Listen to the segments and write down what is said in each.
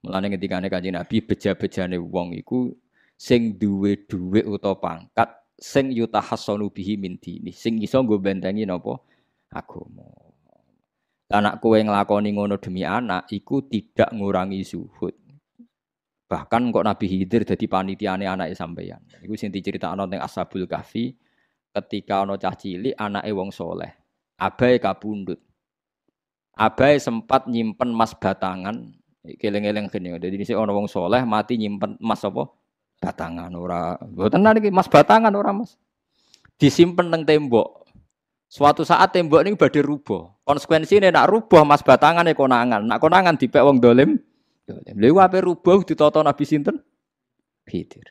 Mulane ketika Kanjeng Nabi beja-bejane wong iku sing duwe dhuwit utawa pangkat sing yutahassanu bihi min dini, sing iso nggo bentengi napa agama. Anak kowe nglakoni ngono demi anak iku tidak ngurangi zuhud. Bahkan kok Nabi Hidir jadi panitiane anake sampeyan. Iku sing diceritakno teng Ashabul Kahfi ketika ana cah cilik anake wong soleh, abai kapundhut. Abai sempat nyimpen mas batangan keleng kening, gini. Jadi ini orang wong soleh mati nyimpen emas apa? Batangan ora. Boten nih mas batangan ora mas. Disimpen neng tembok. Suatu saat tembok ini badai rubuh. Konsekuensinya nak rubuh mas batangan ya konangan. Nak konangan dipek wong dolim. Dolim. Lalu apa rubuh ditoto Nabi sinten? hidir.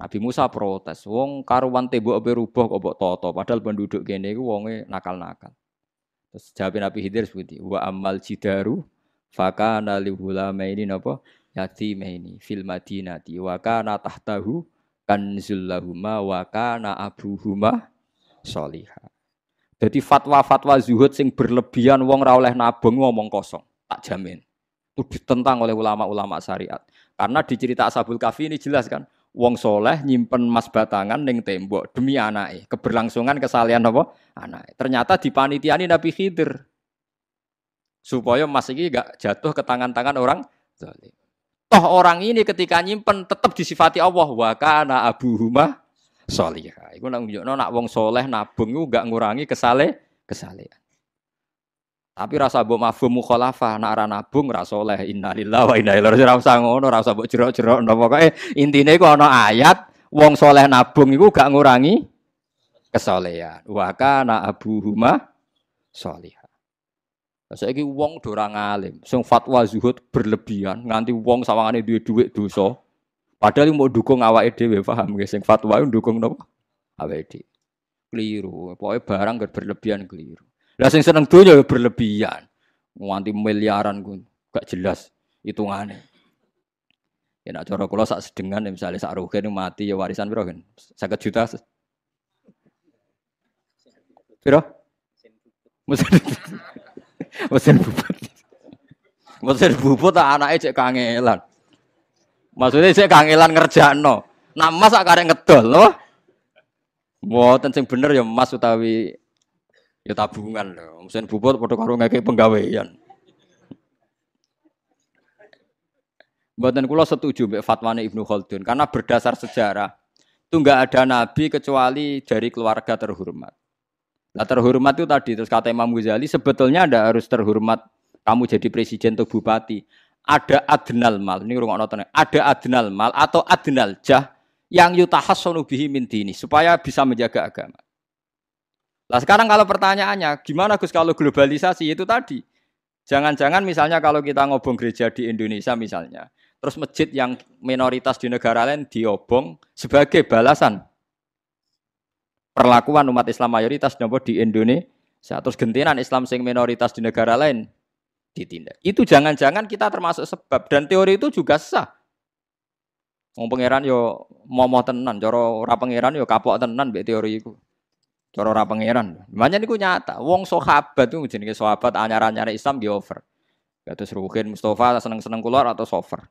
Nabi Musa protes, wong karuan tembok ape rubuh kok toto, padahal penduduk kene itu wonge nakal-nakal. Terus jawab Nabi hidir seperti wa amal jidaru nali li ini napa yati ini fil madinati waka na tahtahu kanzul lahuma wa kana abuhuma soliha. Jadi fatwa-fatwa zuhud sing berlebihan wong ra oleh nabung ngomong kosong, tak jamin. Itu ditentang oleh ulama-ulama syariat. Karena di cerita Ashabul Kafi ini jelas kan, wong soleh nyimpen emas batangan ning tembok demi anake, keberlangsungan kesalehan apa? Anake. Ternyata di panitia ini Nabi Khidir supaya emas ini gak jatuh ke tangan-tangan orang zalim. Toh orang ini ketika nyimpen tetap disifati Allah wa kana huma sholih. Iku nang nunjukno nak wong soleh nabung iku gak ngurangi kesale kesalehan. Tapi rasa mbok mafhum mukhalafah nak ora nabung ora soleh innalillahi wa inna ilaihi raji'un. Ora ngono, ora usah mbok jero-jero pokoke intine iku ana ayat wong soleh nabung iku gak ngurangi kesalehan. Wa kana huma sholih. Saiki wong do ora ngalim, sing fatwa zuhud berlebihan nganti wong sawangane duwe dhuwit dosa. Padahal mau dukung awake dhewe paham nggih sing fatwa ndukung nopo Awake dhewe. Keliru, pokoke barang gak berlebihan keliru. Lah sing seneng donya ya berlebihan. Nganti miliaran ku gak jelas hitungane. Ya nak cara kula sak sedengan misalnya sak rugen mati ya warisan piro kan? 50 juta. Piro? Mesin bubut. Mesin bubut tak anaknya cek kangelan. Maksudnya cek kangelan ngerjano. Nah mas sak karek ngedol loh. Mboten sing bener ya mas utawi ya tabungan lho. Mesin bubut padha karo ngekek penggawean. Buatan kula setuju mbek fatwane Ibnu Khaldun karena berdasar sejarah itu enggak ada nabi kecuali dari keluarga terhormat. Nah, terhormat itu tadi terus kata Imam Ghazali sebetulnya ada harus terhormat kamu jadi presiden atau bupati. Ada adnal mal, ini rumah nontonnya. Ada adnal mal atau adnal jah yang yutahas sonubihi minti ini supaya bisa menjaga agama. Nah sekarang kalau pertanyaannya, gimana Gus kalau globalisasi itu tadi? Jangan-jangan misalnya kalau kita ngobong gereja di Indonesia misalnya, terus masjid yang minoritas di negara lain diobong sebagai balasan perlakuan umat Islam mayoritas nopo di Indonesia. Terus gentinan Islam sing minoritas di negara lain ditindak. Itu jangan-jangan kita termasuk sebab dan teori itu juga sah. Wong pangeran yo momo tenan, coro ora pangeran yo kapok tenan mbek teori iku. Coro ora pangeran. Makanya niku nyata, wong sahabat tuh jenenge sahabat anyar-anyar Islam di over. Kados Rukin Mustafa seneng-seneng keluar atau over.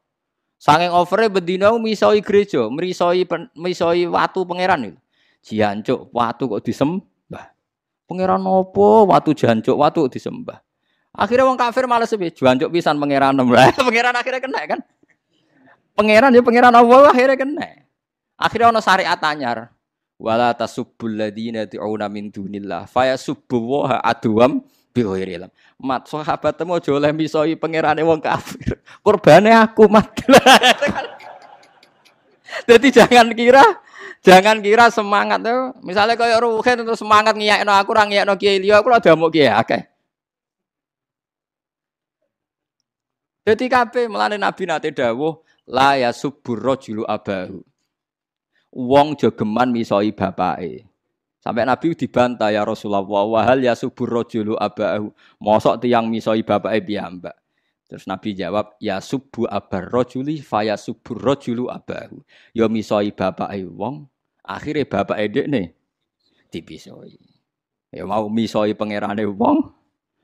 Sanging overe bedino misoi gerejo, misoi misoi watu pangeran itu. Jancuk watu kok disembah. Pangeran nopo watu jancuk watu disembah. Akhirnya wong kafir malah sepi, jancuk pisan pangeran nembah. pangeran akhirnya kena kan? Pangeran ya pangeran Allah akhirnya kena. Akhirnya ono syariat anyar. Wala tasubbul ladina tu'una min dunillah fayasubbu wa aduam bi ghairi ilm. Mat sahabatmu aja oleh misoi pangerane wong kafir. Kurbane aku mat. Kan? Jadi jangan kira Jangan kira semangat tuh. Misalnya kayak Ruhin terus semangat ngiak, no aku orang no Kiai Liyo, aku ada mau Kiai oke. Jadi kape melane Nabi nate dawuh la ya subur rojulu abahu. Wong jogeman misoi bapake. Sampai Nabi dibantah ya Rasulullah wahal ya subur rojulu abahu. Mosok tiang misoi bapake piyambak. Terus Nabi jawab, ya subuh abar rojuli, faya subuh rojulu abahu. Ya misoi bapak wong, Akhirnya bapak edek nih dipisoi. Ya mau misoi pangerane wong.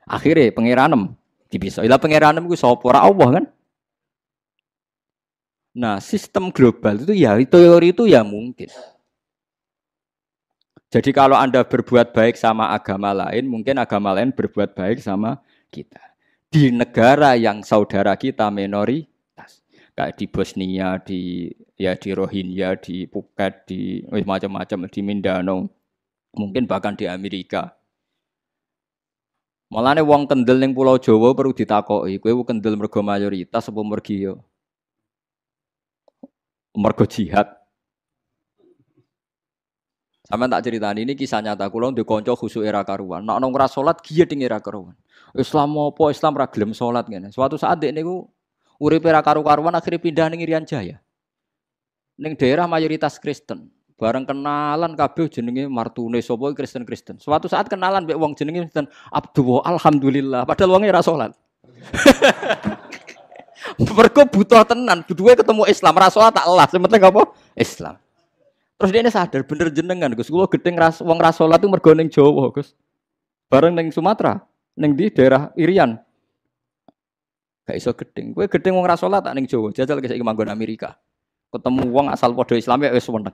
Akhirnya pangeranem dipisoi. Lah pangeranem gue sopora Allah kan? Nah, sistem global itu ya teori itu ya mungkin. Jadi kalau Anda berbuat baik sama agama lain, mungkin agama lain berbuat baik sama kita. Di negara yang saudara kita minoritas kayak di Bosnia, di ya di Rohingya, di Phuket, di macam-macam di Mindanao, mungkin bahkan di Amerika. Malah Malahnya uang kendel yang Pulau Jawa perlu Kue uang kendel mergo mayoritas apa mergi yo? Mergo jihad. Sama tak cerita ini kisah nyata kula di konco khusus era karuan. Nak nang sholat giat era karuan. Islam apa Islam raglem solat gini. Suatu saat dek niku Uripe ra karu-karuan akhirnya pindah ning Irian Jaya. neng daerah mayoritas Kristen. Bareng kenalan kabeh jenenge Martune sapa Kristen-Kristen. Suatu saat kenalan mbek wong jenenge Kristen Abdul alhamdulillah padahal wonge ra salat. Mergo butuh tenan, duwe ketemu Islam, rasolat salat tak elas, penting apa? Islam. Terus dia ini sadar bener jenengan Gus. Kulo gedhe ras wong ra salat itu mergo ning Jawa, Gus. Bareng neng Sumatera, neng di daerah Irian Gak iso gedeng. Kowe gedeng wong salat tak ning Jawa, jajal ke saiki manggon Amerika. Ketemu wong asal padha Islam ya wis seneng.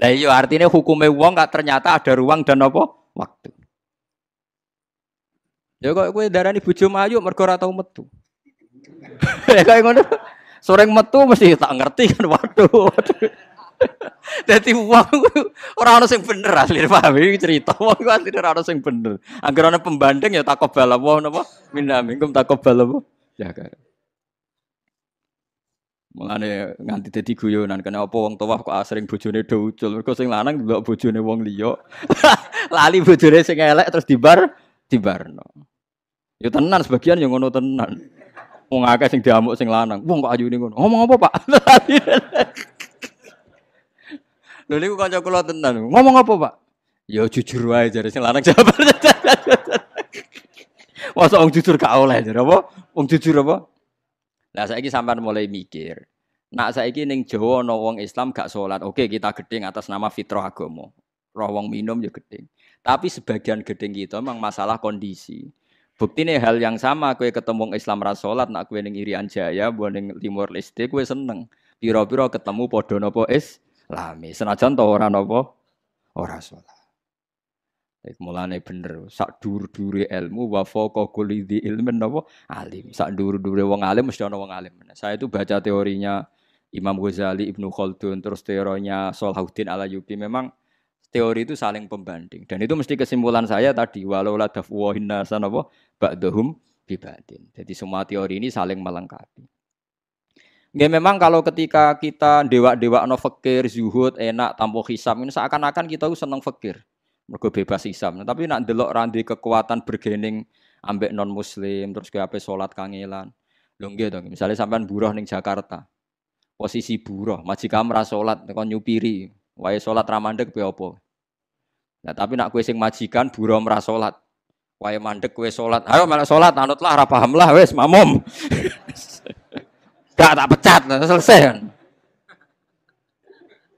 Lah iya artinya hukumnya wong gak ternyata ada ruang dan apa? Waktu. Ya kok kowe darani bojo mayu mergo ora tau metu. ya kok ngono. Sore metu mesti tak ngerti kan waduh. waduh. Dadi wong ora ono sing bener asli paham iki cerita. Wong iku asli ora ono sing bener. Angger ana pembanding ya takobal apa napa minna minkum takobal apa. Ya kan. Mulane nganti dadi guyonan apa wong tawaf kok sering bojone do ucul. Mergo sing lanang ndelok bojone wong liyo Lali bojone sing elek terus dibar no. Yo ya tenan sebagian yang ngono tenan. Wong akeh sing diamuk sing lanang. Wong kok ayune ngono. Ngomong apa, Pak? Lho niku kanca kula tenan. Ngomong apa, Pak? Ya jujur wae jare sing lanang jabar. Masa wong jujur gak oleh jare apa? Wong jujur apa? Lah saiki sampean mulai mikir. Nak saiki ning Jawa ana wong Islam gak sholat, Oke, kita gedeng atas nama fitrah agama. Roh wong minum ya gedeng. Tapi sebagian gedeng kita memang masalah kondisi. Bukti nih hal yang sama kue ketemu Islam rasolat nak kue neng Irian Jaya, buat neng Timur Leste kue seneng. Piro-piro ketemu podo nopo es lami. Senajan tau orang apa? orang salat. mulane bener, sak dur duri ilmu wa faqa kulli ilmin napa alim. Sak dur duri wong alim mesti ana wong alim. Saya itu baca teorinya Imam Ghazali, Ibnu Khaldun, terus teorinya ala Yubi. memang teori itu saling pembanding dan itu mesti kesimpulan saya tadi walau ladaf wahinna nasa napa ba'dhum bibadin. Jadi semua teori ini saling melengkapi. Ya memang kalau ketika kita dewa-dewa no fakir, zuhud, enak, tampo hisam ini seakan-akan kita seneng fakir. Mergo bebas hisam. Nah, tapi nak delok randi kekuatan bergening ambek non muslim terus ke apa sholat kangelan. Lho nggih to, misale sampean buruh ning Jakarta. Posisi buruh, majikan merasa sholat, kon nyupiri. Wae salat ramandek pe apa? Nah, tapi nak kue sing majikan buruh merasa sholat. Wae mandek kue sholat. Ayo malah sholat, anutlah lah paham lah wis mamum. dak tak pecat nah, selesai kan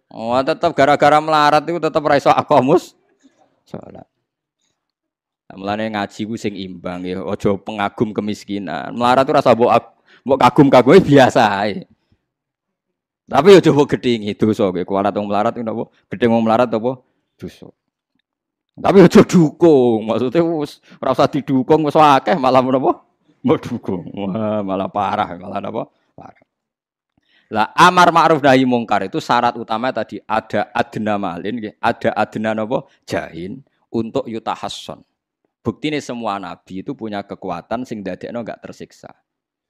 oh tetap gara-gara melarat itu tetap raiso akomus sholat Mulane ngaji ku sing imbang ya, ojo pengagum kemiskinan. Melarat itu rasa mbok mbok kagum-kagum biasa ae. Tapi ojo ya mbok gedhingi dosa kowe. Kuwalat wong melarat itu napa? Gedhing wong melarat apa? Dosa. Tapi ojo ya dukung, maksudnya wis ora usah didukung wis akeh malah menapa? Mbok dukung. Wah, malah parah, malah napa? Lah amar ma'ruf nahi mungkar itu syarat utama tadi ada adna malin, ada adna nopo jahin untuk yutahasson. Bukti ini semua nabi itu punya kekuatan sing no gak tersiksa.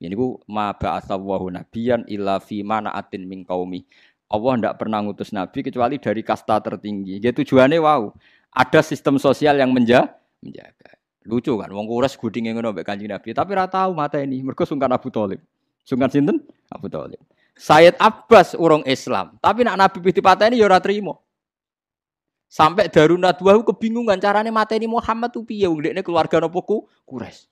Ini ku ma ba'atsallahu nabiyan illa fi mana'atin min qaumi. Allah tidak pernah ngutus nabi kecuali dari kasta tertinggi. Ya tujuannya wow, ada sistem sosial yang menja menjaga. Lucu kan wong kuras gudinge ngono mbek Kanjeng Nabi, tapi ora tahu mata ini mergo sungkan Abu Thalib. Sungkan sinten? Abu Thalib. Sayyid Abbas urung Islam, tapi nak Nabi piti pateni ya ora trimo. Sampai Darun Nadwa kebingungan carane ini Muhammad tuh piye wong dekne keluarga nopo ku kures.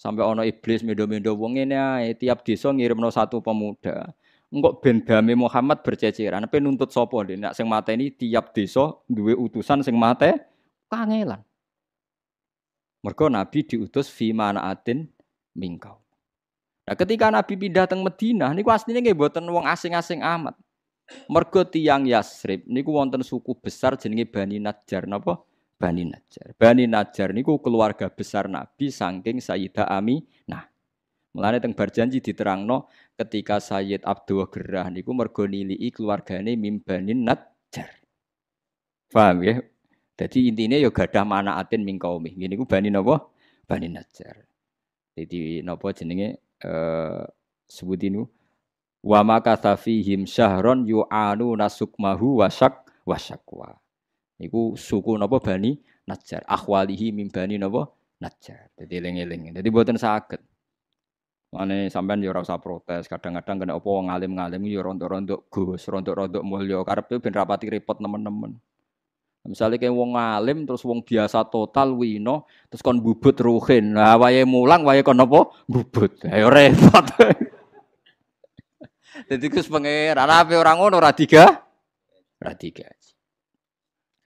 Sampai ono iblis medo-medo wong ngene ae tiap desa ngirimno satu pemuda. Engko ben dame Muhammad berceceran, pe nuntut sapa ndek nak sing ini tiap desa duwe utusan sing mate kangelan. Mergo Nabi diutus fi manaatin mingkau. Nah, ketika Nabi pindah teng Madinah ini asline nih buatan uang asing-asing amat. Mergo tiyang Yasrib ku wonten suku besar jenenge Bani Najjar napa? Bani Najjar. Bani Najjar niku keluarga besar Nabi saking Sayyidah nah Mulane teng berjanji diterangno ketika Sayyid Abdul Gerah niku mergo nilii keluargane mim Bani Najjar. Paham ya? Jadi intinya yo gadah manaatin mingkau kaumih. gini ku Bani nopo Bani Najjar. Jadi nopo jenenge uh, sebutin nu wa maka him syahron yu anu nasuk mahu wasak niku suku nopo bani najar akhwalihi mim bani nopo najar jadi lengeleng jadi buatan sakit Mane sampean yo ora usah protes, kadang-kadang kena apa wong alim-alim yo rontok-rontok gus, rontok-rontok mulya karepe ben rapati repot teman-teman. Misalnya kayak wong alim terus wong biasa total wino terus kon bubut ruhen. Nah, waya mulang waya kon apa? Bubut. Ayo repot. Jadi Gus Pangeran, apa orang ngono ora tiga? Ora tiga.